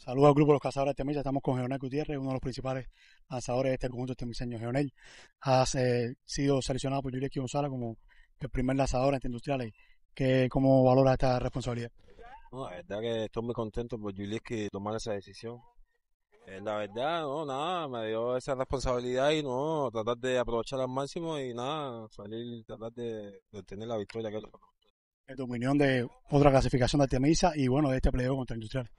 Saludos al grupo de Los Cazadores de Temisa. Estamos con Geonel Gutiérrez, uno de los principales lanzadores de este conjunto de temiseño. Geonel ha eh, sido seleccionado por Yuri González como el primer lanzador entre este industriales. ¿Qué, ¿Cómo valora esta responsabilidad? No, la verdad que estoy muy contento por que tomar esa decisión. Eh, la verdad, no, nada, me dio esa responsabilidad y no, tratar de aprovechar al máximo y nada, salir, tratar de, obtener la victoria que en tu de otra clasificación de Artemisa y bueno, de este periodo contra Industriales?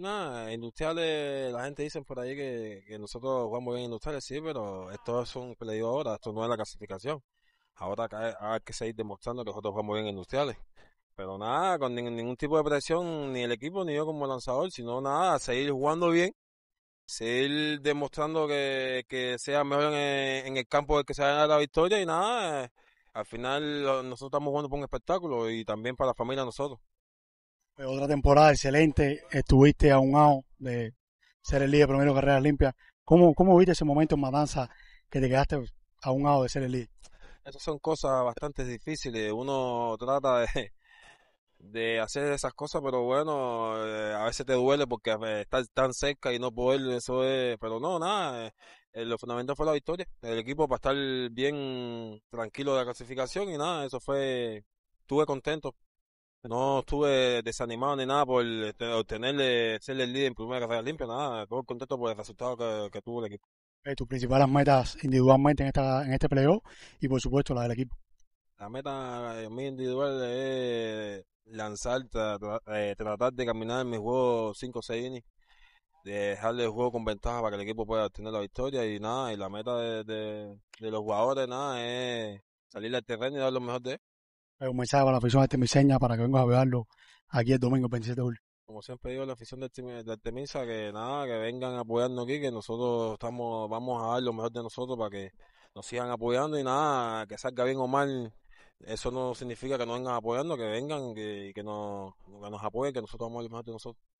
Nada, industriales, la gente dice por ahí que, nosotros jugamos bien industriales, sí, pero esto es un playo ahora, esto no es la clasificación. Ahora hay, que seguir demostrando que nosotros jugamos bien industriales. Pero nada, con ningún tipo de presión, ni el equipo, ni yo como lanzador, sino nada, seguir jugando bien, seguir demostrando que, sea mejor en el, en el campo del que se gana la victoria y nada, eh, al final nosotros estamos jugando por un espectáculo y también para la familia nosotros otra temporada excelente, estuviste a un ao de ser el líder primero de carreras limpias. ¿Cómo, ¿Cómo viste ese momento en Matanza que te quedaste a un ao de ser el líder? Esas son cosas bastante difíciles. Uno trata de, de hacer esas cosas, pero bueno, eh, a veces te duele porque eh, estar tan cerca y no poder, eso es, pero no, nada, eh, lo fundamental fue la victoria, el equipo para estar bien tranquilo de la clasificación y nada, eso fue, estuve contento no estuve desanimado ni nada por este, obtenerle, eh, ser el líder en primera carrera limpia, nada. Todo contento por el resultado que, tuvo el equipo. Eh, tus principales metas individualmente en, esta, en este playoff y por supuesto la del equipo. La meta eh, mí individual es lanzar, tratar de caminar en mi juego 5 o 6 innings, de dejarle el juego con ventaja para que el equipo pueda obtener la victoria y nada, y la meta de, los jugadores nada es salir al terreno y dar lo mejor de él un mensaje para la afición de este Artemiseña para que vengan a verlo aquí el domingo 27 de julio. Como siempre digo, la afición de Artemisa, que nada, que vengan a apoyarnos aquí, que nosotros estamos, vamos a dar lo mejor de nosotros para que nos sigan apoyando y nada, que salga bien o mal, eso no significa que no vengan apoyando, que vengan y que, nos, que nos apoyen, que nosotros vamos a dar lo mejor de nosotros.